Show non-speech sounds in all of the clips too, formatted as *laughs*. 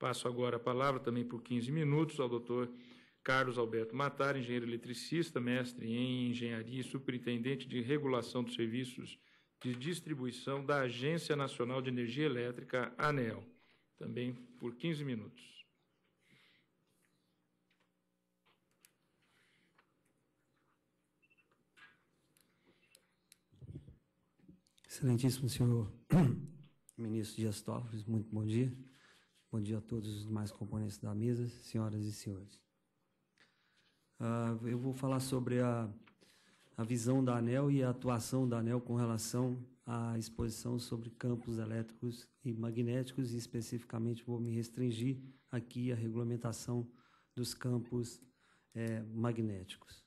Passo agora a palavra também por 15 minutos ao doutor Carlos Alberto Matar, engenheiro eletricista, mestre em engenharia e superintendente de regulação dos serviços de distribuição da Agência Nacional de Energia Elétrica, ANEL. Também por 15 minutos. Excelentíssimo senhor *clears throat* ministro Dias Toffoli, muito bom dia. Bom dia a todos os demais componentes da mesa, senhoras e senhores. Uh, eu vou falar sobre a, a visão da ANEL e a atuação da ANEL com relação à exposição sobre campos elétricos e magnéticos, e especificamente vou me restringir aqui à regulamentação dos campos é, magnéticos.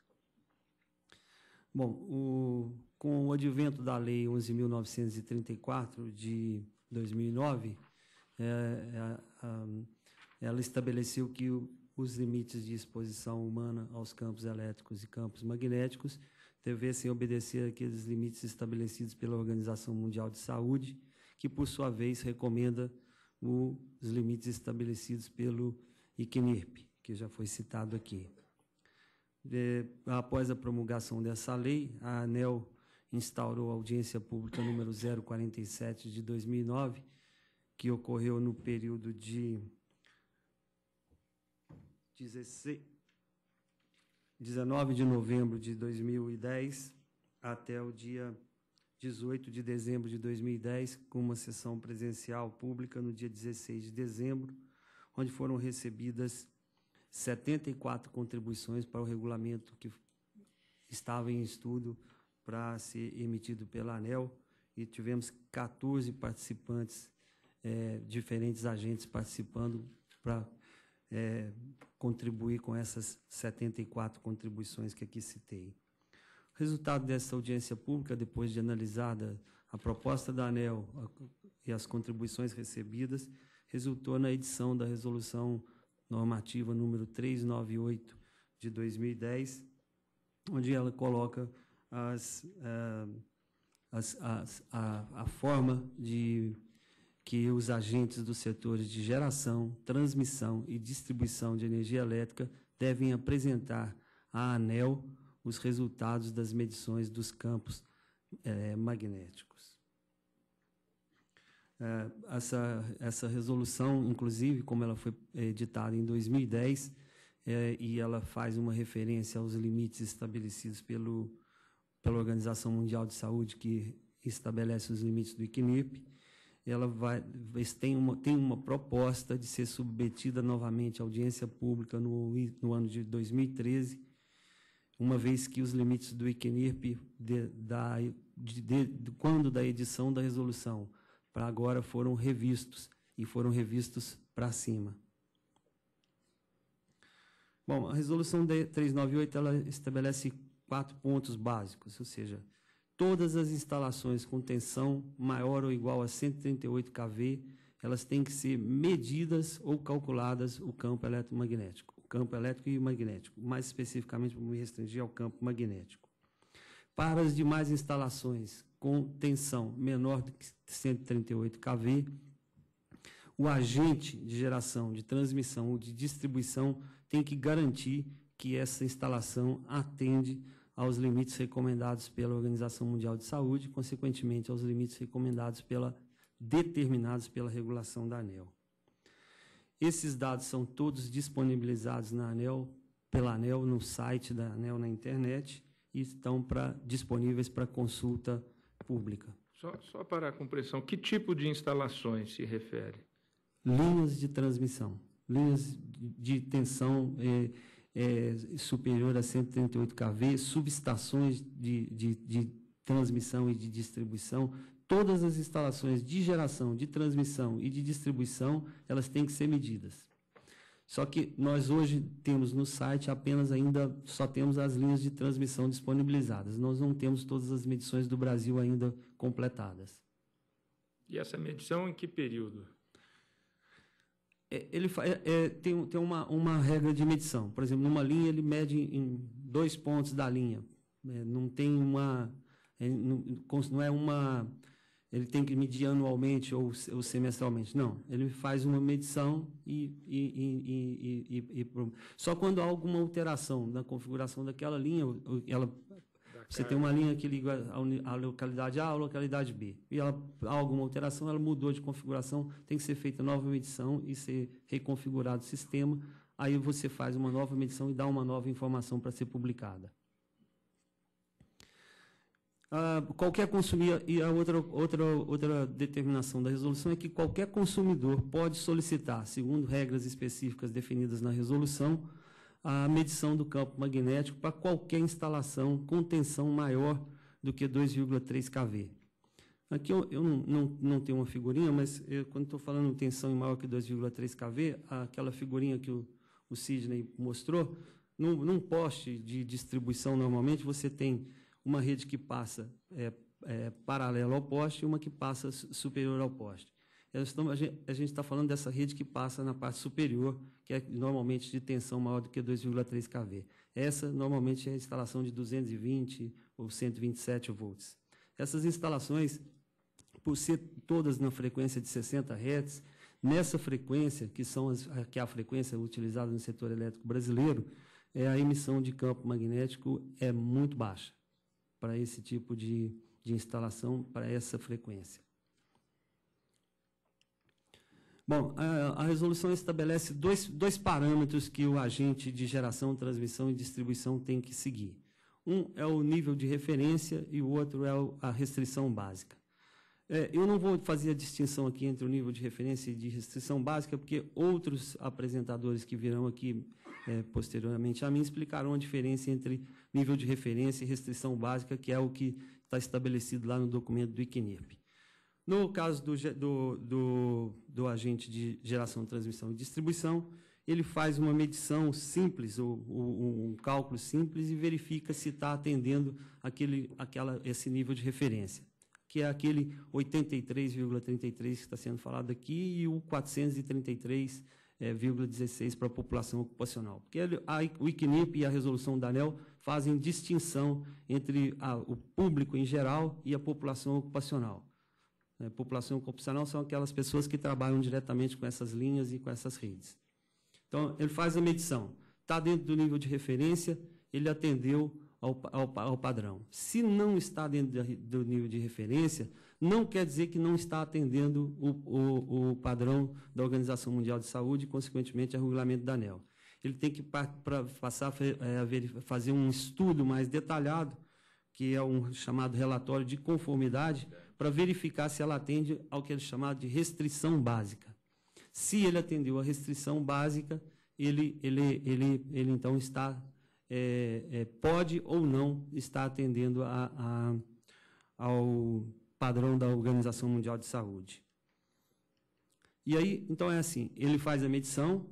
Bom, o, com o advento da Lei 11.934 de 2009, é, é, ela estabeleceu que os limites de exposição humana aos campos elétricos e campos magnéticos devessem obedecer aqueles limites estabelecidos pela Organização Mundial de Saúde, que por sua vez recomenda os limites estabelecidos pelo ICNIRP, que já foi citado aqui. É, após a promulgação dessa lei, a ANEL instaurou a audiência pública número 047 de 2009, que ocorreu no período de 16, 19 de novembro de 2010 até o dia 18 de dezembro de 2010, com uma sessão presencial pública no dia 16 de dezembro, onde foram recebidas 74 contribuições para o regulamento que estava em estudo para ser emitido pela ANEL e tivemos 14 participantes é, diferentes agentes participando para é, contribuir com essas 74 contribuições que aqui citei. O resultado dessa audiência pública, depois de analisada a proposta da ANEL e as contribuições recebidas, resultou na edição da Resolução Normativa número 398 de 2010, onde ela coloca as, eh, as, as a, a forma de que os agentes dos setores de geração, transmissão e distribuição de energia elétrica devem apresentar à ANEL os resultados das medições dos campos é, magnéticos. É, essa, essa resolução, inclusive, como ela foi editada em 2010, é, eh, e ela faz uma referência aos limites estabelecidos pelo, pela Organização Mundial de Saúde, que estabelece os limites do ICNIP, ela vai, tem, uma, tem uma proposta de ser submetida novamente à audiência pública no, no ano de 2013, uma vez que os limites do ICNIRP, de, da, de, de, quando da edição da resolução para agora, foram revistos, e foram revistos para cima. Bom, a resolução 398 ela estabelece quatro pontos básicos, ou seja, todas as instalações com tensão maior ou igual a 138 kV, elas têm que ser medidas ou calculadas o campo eletromagnético, o campo elétrico e magnético, mais especificamente para me restringir ao campo magnético. Para as demais instalações com tensão menor do que 138 kV, o agente de geração, de transmissão ou de distribuição tem que garantir que essa instalação atende aos limites recomendados pela Organização Mundial de Saúde, consequentemente aos limites recomendados pela determinados pela regulação da ANEL. Esses dados são todos disponibilizados na ANEL, pela ANEL no site da ANEL na internet e estão para disponíveis para consulta pública. Só, só para a compreensão, que tipo de instalações se refere? Linhas de transmissão, linhas de tensão. Eh, é, superior a 138 kV, subestações de, de, de transmissão e de distribuição, todas as instalações de geração, de transmissão e de distribuição, elas têm que ser medidas. Só que nós hoje temos no site apenas ainda, só temos as linhas de transmissão disponibilizadas. Nós não temos todas as medições do Brasil ainda completadas. E essa medição em que período? É, ele é, é, tem, tem uma, uma regra de medição. Por exemplo, numa linha ele mede em dois pontos da linha. É, não tem uma. É, não, não é uma. Ele tem que medir anualmente ou, ou semestralmente. Não. Ele faz uma medição e, e, e, e, Só quando há alguma alteração na configuração daquela linha, ela ah, você tem uma linha que liga a localidade A à localidade B. E ela, há alguma alteração, ela mudou de configuração, tem que ser feita nova medição e ser reconfigurado o sistema. Aí você faz uma nova medição e dá uma nova informação para ser publicada. Ah, qualquer consumidor, e a outra, outra, outra determinação da resolução é que qualquer consumidor pode solicitar, segundo regras específicas definidas na resolução, a medição do campo magnético para qualquer instalação com tensão maior do que 2,3 kV. Aqui eu, eu não, não, não, tenho uma figurinha, mas eu, quando estou falando tensão maior que 2,3 kV, aquela figurinha que o, o Sidney mostrou, num, num, poste de distribuição normalmente você tem uma rede que passa é, é, paralela ao poste e uma que passa superior ao poste. É, estamos, a gente está falando dessa rede que passa na parte superior, que é normalmente de tensão maior do que 2,3 kV. Essa normalmente é a instalação de 220 ou 127 volts. Essas instalações, por ser todas na frequência de 60 Hz, nessa frequência, que, são as, que é a frequência utilizada no setor elétrico brasileiro, é, a emissão de campo magnético é muito baixa para esse tipo de, de instalação, para essa frequência. Bom, a, a, resolução estabelece dois, dois parâmetros que o agente de geração, transmissão e distribuição tem que seguir. Um é o nível de referência e o outro é a restrição básica. É, eu não vou fazer a distinção aqui entre o nível de referência e de restrição básica, porque outros apresentadores que virão aqui é, posteriormente a mim explicarão a diferença entre nível de referência e restrição básica, que é o que está estabelecido lá no documento do ICNIRP. No caso do, do, do, do agente de geração, transmissão e distribuição, ele faz uma medição simples, ou, ou, um cálculo simples e verifica se está atendendo aquele, aquela, esse nível de referência, que é aquele 83,33 que está sendo falado aqui e o 433,16 para a população ocupacional. Porque a, o ICNIP e a resolução da ANEL fazem distinção entre a, o público em geral e a população ocupacional né, população ocupacional são aquelas pessoas que trabalham diretamente com essas linhas e com essas redes. Então, ele faz a medição. Está dentro do nível de referência, ele atendeu ao, ao, ao padrão. Se não está dentro do nível de referência, não quer dizer que não está atendendo o, o, o padrão da Organização Mundial de Saúde e, consequentemente, ao é regulamento da ANEL. Ele tem que pra, passar a é, fazer um estudo mais detalhado, que é um chamado relatório de conformidade, para verificar se ela atende ao que é chamado de restrição básica. Se ele atendeu a restrição básica, ele, ele, ele, ele então está é, é, pode ou não estar atendendo a, a, ao padrão da Organização Mundial de Saúde. E aí, então é assim, ele faz a medição,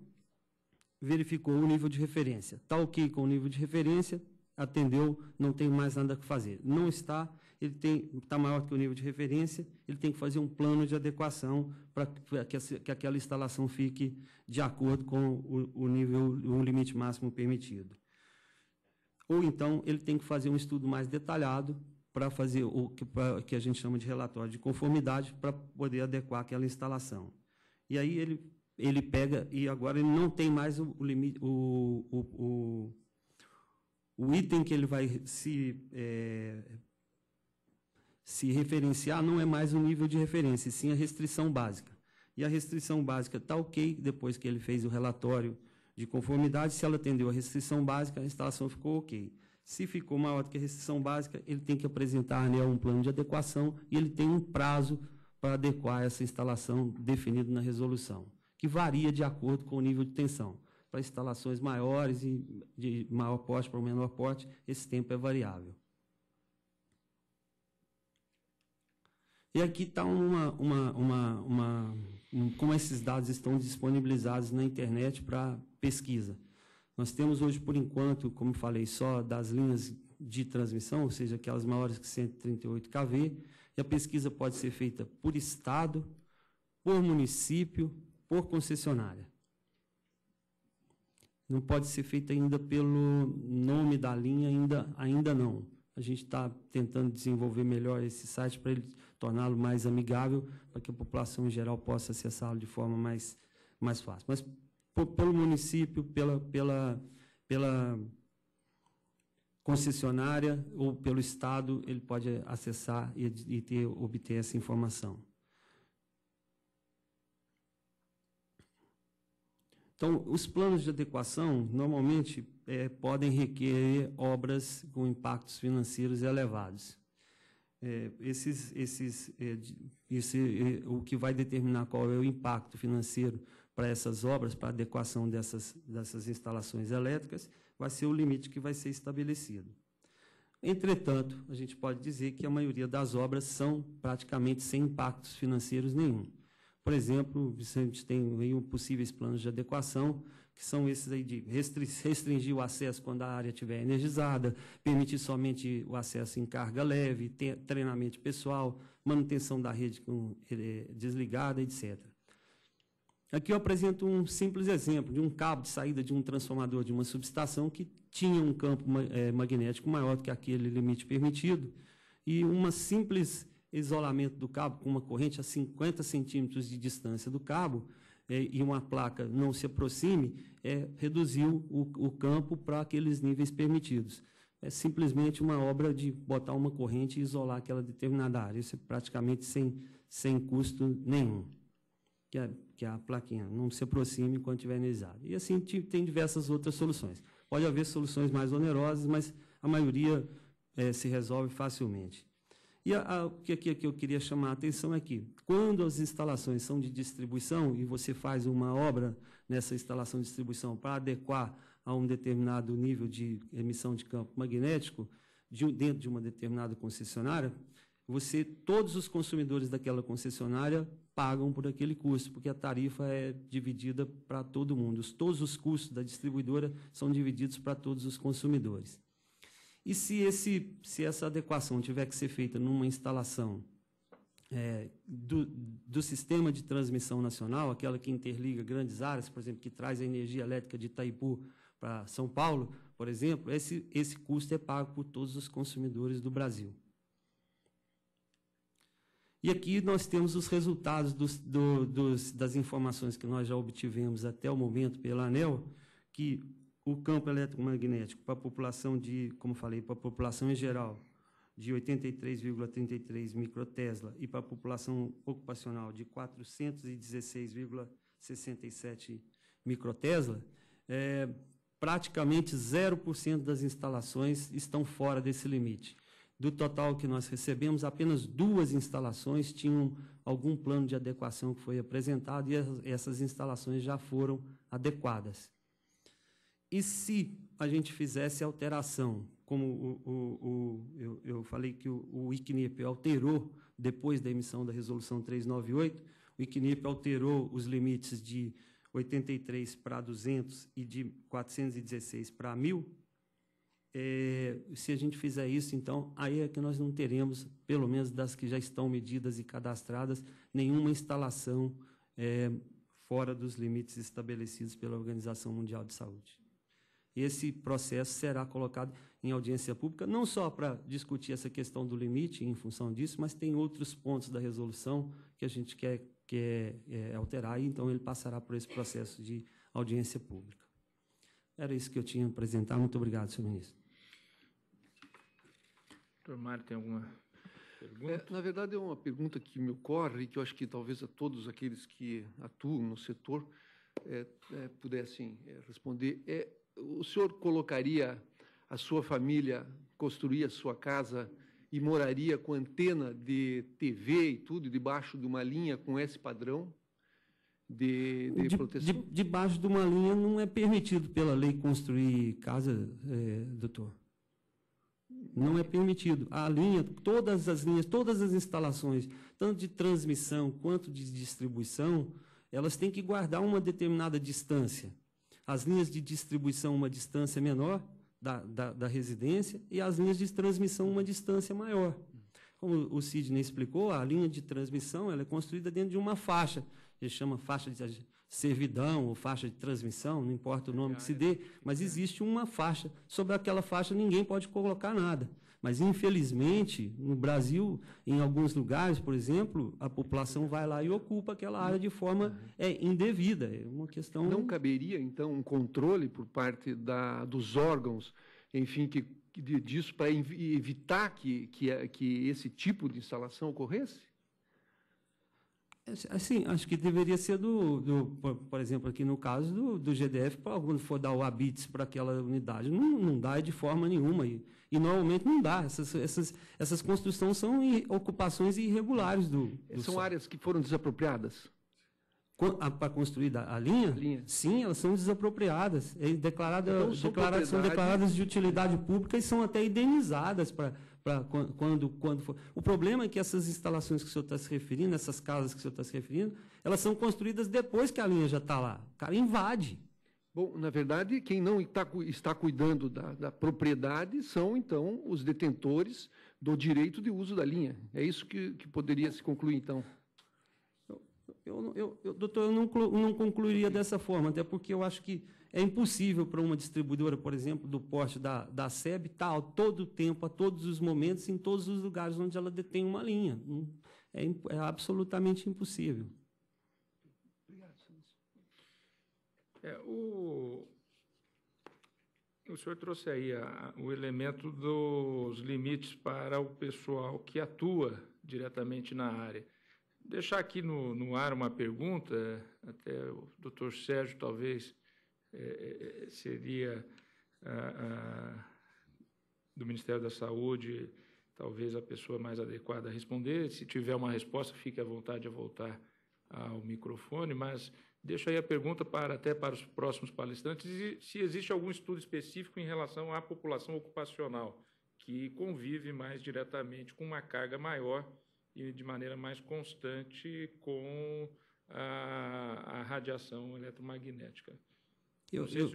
verificou o nível de referência. Está ok com o nível de referência, atendeu, não tem mais nada que fazer. Não está, ele está maior que o nível de referência, ele tem que fazer um plano de adequação para que, que, aquela instalação fique de acordo com o, o nível, o limite máximo permitido. Ou então ele tem que fazer um estudo mais detalhado para fazer o que, pra, que a gente chama de relatório de conformidade para poder adequar aquela instalação. E aí ele, ele pega, e agora ele não tem mais o, o limite, o, o, o, item que ele vai se é, se referenciar não é mais o nível de referência, sim a restrição básica. E a restrição básica está ok depois que ele fez o relatório de conformidade, se ela atendeu a restrição básica, a instalação ficou ok. Se ficou maior do que a restrição básica, ele tem que apresentar né, um plano de adequação e ele tem um prazo para adequar essa instalação definido na resolução, que varia de acordo com o nível de tensão. Para instalações maiores e de maior porte para o menor porte, esse tempo é variável. E aqui está uma, uma, uma, uma, como esses dados estão disponibilizados na internet para pesquisa. Nós temos hoje, por enquanto, como falei, só das linhas de transmissão, ou seja, aquelas maiores que 138 kV, e a pesquisa pode ser feita por estado, por município, por concessionária. Não pode ser feita ainda pelo nome da linha, ainda, ainda não. A gente está tentando desenvolver melhor esse site para ele torná-lo mais amigável para que a população em geral possa acessá-lo de forma mais, mais fácil. Mas pelo município, pela, pela, pela concessionária ou pelo Estado, ele pode acessar e, e ter, obter essa informação. Então, os planos de adequação normalmente é, podem requerer obras com impactos financeiros elevados é, esses, esses, é, esse, é, o que vai determinar qual é o impacto financeiro para essas obras, para a adequação dessas, dessas instalações elétricas, vai ser o limite que vai ser estabelecido. Entretanto, a gente pode dizer que a maioria das obras são praticamente sem impactos financeiros nenhum. Por exemplo, a gente tem aí possíveis planos de adequação que são esses aí de *laughs* restringir o acesso quando a área estiver energizada, permitir somente o acesso em carga leve, treinamento pessoal, manutenção da rede eh, desligada, etc. Aqui eu apresento um simples exemplo de um cabo de saída de um transformador de uma subestação que tinha um campo eh, magnético maior do que aquele limite permitido e um simples isolamento do cabo com uma corrente a 50 centímetros de distância do cabo é, e uma placa não se aproxime, é, reduziu o, o campo para aqueles níveis permitidos. É simplesmente uma obra de botar uma corrente e isolar aquela determinada área. Isso é praticamente sem, sem custo nenhum. Que a, que a plaquinha não se aproxime quando estiver energizada. E assim tem diversas outras soluções. Pode haver soluções mais onerosas, mas a maioria é, se resolve facilmente. E o que, que, que eu queria chamar a atenção é que, quando as instalações são de distribuição e você faz uma obra nessa instalação de distribuição para adequar a um determinado nível de emissão de campo magnético, de, dentro de uma determinada concessionária, você, todos os consumidores daquela concessionária pagam por aquele custo, porque a tarifa é dividida para todo mundo. Todos os custos da distribuidora são divididos para todos os consumidores. E se, esse, se essa adequação tiver que ser feita numa instalação é, do, do, sistema de transmissão nacional, aquela que interliga grandes áreas, por exemplo, que traz a energia elétrica de Itaipu para São Paulo, por exemplo, esse, esse custo é pago por todos os consumidores do Brasil. E aqui nós temos os resultados dos, do, dos, das informações que nós já obtivemos até o momento pela ANEL, que o campo eletromagnético para a população de, como falei, para a população em geral, de 83,33 microtesla e para a população ocupacional de 416,67 microtesla, é, praticamente 0% das instalações estão fora desse limite. Do total que nós recebemos, apenas duas instalações tinham algum plano de adequação que foi apresentado e essas instalações já foram adequadas. E se a gente fizesse alteração, como o, o, o eu, eu, falei que o, o ICNIP alterou depois da emissão da Resolução 398, o ICNIP alterou os limites de 83 para 200 e de 416 para 1.000, é, se a gente fizer isso, então, aí é que nós não teremos, pelo menos das que já estão medidas e cadastradas, nenhuma instalação é, fora dos limites estabelecidos pela Organização Mundial de Saúde esse processo será colocado em audiência pública, não só para discutir essa questão do limite em função disso, mas tem outros pontos da resolução que a gente quer, quer é, alterar, e então ele passará por esse processo de audiência pública. Era isso que eu tinha a apresentar. Muito obrigado, senhor ministro. Doutor Mário, tem alguma pergunta? É, na verdade, é uma pergunta que me ocorre, e que eu acho que talvez a todos aqueles que atuam no setor é, é pudessem é, responder. É o senhor colocaria a sua família, construir a sua casa e moraria com antena de TV e tudo debaixo de uma linha com esse padrão? De, de, de, proteção? De, debaixo de uma linha não é permitido pela lei construir casa, é, doutor. Não é permitido. A linha, todas as linhas, todas as instalações, tanto de transmissão quanto de distribuição, elas têm que guardar uma determinada distância as linhas de distribuição uma distância menor da, da, da residência e as linhas de transmissão uma distância maior. Como o Sidney explicou, a linha de transmissão ela é construída dentro de uma faixa, ele chama faixa de servidão ou faixa de transmissão, não importa o nome que se ah, é. dê, mas existe uma faixa. Sobre aquela faixa ninguém pode colocar nada. Mas, infelizmente, no Brasil, em alguns lugares, por exemplo, a população vai lá e ocupa aquela área de forma é, indevida. É uma questão. Não caberia, então, um controle por parte da, dos órgãos, enfim, que, que disso para evitar que, que, que esse tipo de instalação ocorresse? Assim, acho que deveria ser do, do por exemplo, aqui no caso do, do GDF, quando for dar o ABITS para aquela unidade, não, não dá de forma nenhuma. E, e normalmente não dá. Essas, essas, essas construções são ocupações irregulares do. do são áreas que foram desapropriadas? Para construir a, a linha? linha? Sim, elas são desapropriadas. É declarada, então, são, declaradas, são declaradas de utilidade pública e são até indenizadas para para quando, quando for. O problema é que essas instalações que o senhor está se referindo, essas casas que o senhor está se referindo, elas são construídas depois que a linha já está lá. O cara invade. Bom, na verdade, quem não está, está cuidando da, da, propriedade são, então, os detentores do direito de uso da linha. É isso que, que poderia se concluir, então eu, eu, eu, doutor, eu não, não concluiria dessa forma, até porque eu acho que é impossível para uma distribuidora, por exemplo, do porte da, da SEB, estar tá todo o tempo, a todos os momentos, em todos os lugares onde ela detém uma linha. É, é absolutamente impossível. Obrigado, é, o, o senhor trouxe aí a, o elemento dos limites para o pessoal que atua diretamente na área deixar aqui no, no ar uma pergunta, até o doutor Sérgio talvez é, é, é, seria a, a, do Ministério da Saúde talvez a pessoa mais adequada a responder. Se tiver uma resposta, fique à vontade de voltar ao microfone, mas deixo aí a pergunta para até para os próximos palestrantes, se existe algum estudo específico em relação à população ocupacional que convive mais diretamente com uma carga maior e de maneira mais constante com a, a radiação eletromagnética. Eu, eu,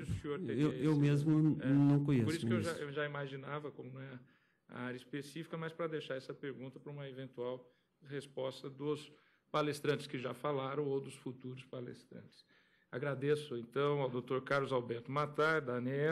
eu, eu, mesmo é, não conheço. Por isso que eu já, eu já, imaginava como não é a área específica, mas para deixar essa pergunta para uma eventual resposta dos palestrantes que já falaram ou dos futuros palestrantes. Agradeço, então, ao Dr. Carlos Alberto Matar, da ANEL.